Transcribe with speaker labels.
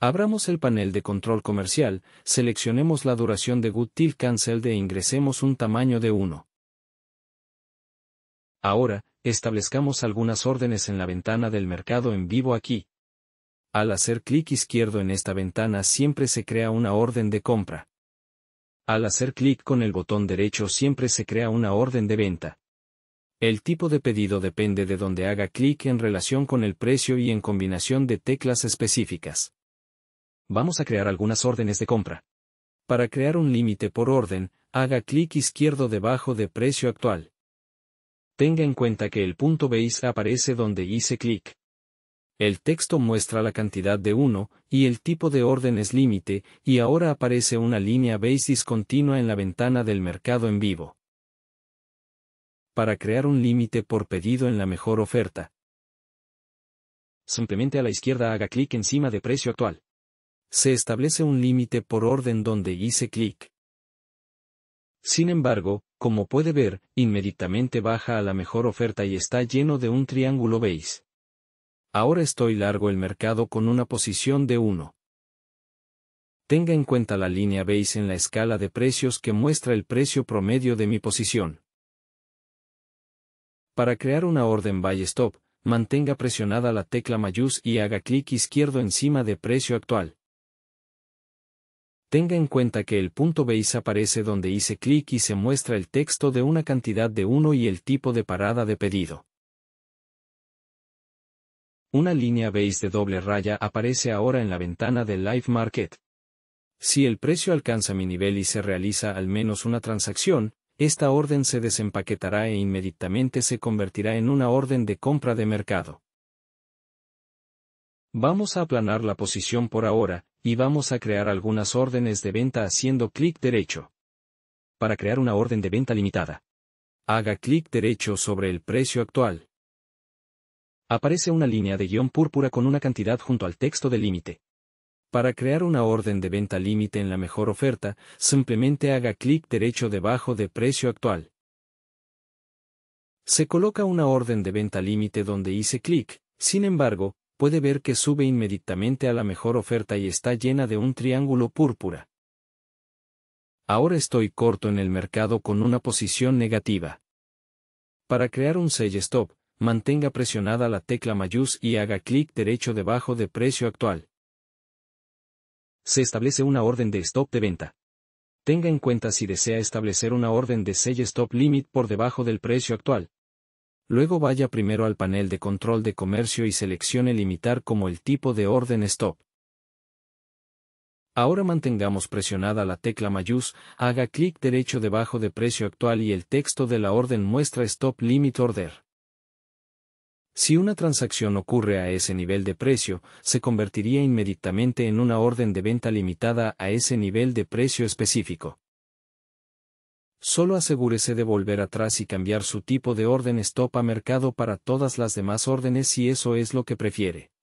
Speaker 1: Abramos el panel de control comercial, seleccionemos la duración de Good Till Cancel e ingresemos un tamaño de 1. Ahora, establezcamos algunas órdenes en la ventana del mercado en vivo aquí. Al hacer clic izquierdo en esta ventana siempre se crea una orden de compra. Al hacer clic con el botón derecho siempre se crea una orden de venta. El tipo de pedido depende de donde haga clic en relación con el precio y en combinación de teclas específicas vamos a crear algunas órdenes de compra. Para crear un límite por orden, haga clic izquierdo debajo de precio actual. Tenga en cuenta que el punto base aparece donde hice clic. El texto muestra la cantidad de uno, y el tipo de orden es límite y ahora aparece una línea base discontinua en la ventana del mercado en vivo. Para crear un límite por pedido en la mejor oferta. Simplemente a la izquierda haga clic encima de precio actual se establece un límite por orden donde hice clic. Sin embargo, como puede ver, inmediatamente baja a la mejor oferta y está lleno de un triángulo ¿veis? Ahora estoy largo el mercado con una posición de 1. Tenga en cuenta la línea beige en la escala de precios que muestra el precio promedio de mi posición. Para crear una orden Buy Stop, mantenga presionada la tecla Mayús y haga clic izquierdo encima de precio actual. Tenga en cuenta que el punto base aparece donde hice clic y se muestra el texto de una cantidad de 1 y el tipo de parada de pedido. Una línea base de doble raya aparece ahora en la ventana del Live Market. Si el precio alcanza mi nivel y se realiza al menos una transacción, esta orden se desempaquetará e inmediatamente se convertirá en una orden de compra de mercado. Vamos a aplanar la posición por ahora, y vamos a crear algunas órdenes de venta haciendo clic derecho. Para crear una orden de venta limitada, haga clic derecho sobre el precio actual. Aparece una línea de guión púrpura con una cantidad junto al texto de límite. Para crear una orden de venta límite en la mejor oferta, simplemente haga clic derecho debajo de precio actual. Se coloca una orden de venta límite donde hice clic, sin embargo, puede ver que sube inmediatamente a la mejor oferta y está llena de un triángulo púrpura. Ahora estoy corto en el mercado con una posición negativa. Para crear un sell stop, mantenga presionada la tecla mayús y haga clic derecho debajo de precio actual. Se establece una orden de stop de venta. Tenga en cuenta si desea establecer una orden de sell stop limit por debajo del precio actual, Luego vaya primero al panel de control de comercio y seleccione limitar como el tipo de orden stop. Ahora mantengamos presionada la tecla mayús, haga clic derecho debajo de precio actual y el texto de la orden muestra Stop Limit Order. Si una transacción ocurre a ese nivel de precio, se convertiría inmediatamente en una orden de venta limitada a ese nivel de precio específico. Solo asegúrese de volver atrás y cambiar su tipo de orden stop a mercado para todas las demás órdenes si eso es lo que prefiere.